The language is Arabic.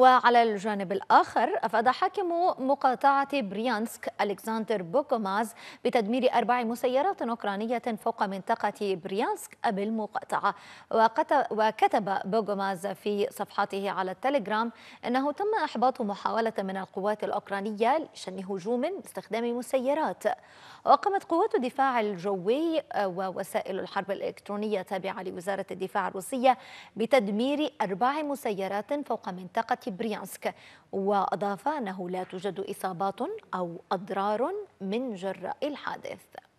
وعلى الجانب الآخر أفاد حاكم مقاطعة بريانسك ألكسندر بوكوماز بتدمير أربع مسيرات أوكرانية فوق منطقة بريانسك بالمقاطعة وكتب بوغوماز في صفحته على التليجرام أنه تم إحباط محاولة من القوات الأوكرانية لشن هجوم باستخدام مسيرات وقامت قوات الدفاع الجوي آه، ووسائل الحرب الإلكترونية تابعة لوزارة الدفاع الروسية بتدمير أربع مسيرات فوق منطقة بريانسك وأضاف أنه لا توجد إصابات أو أضرار من جراء الحادث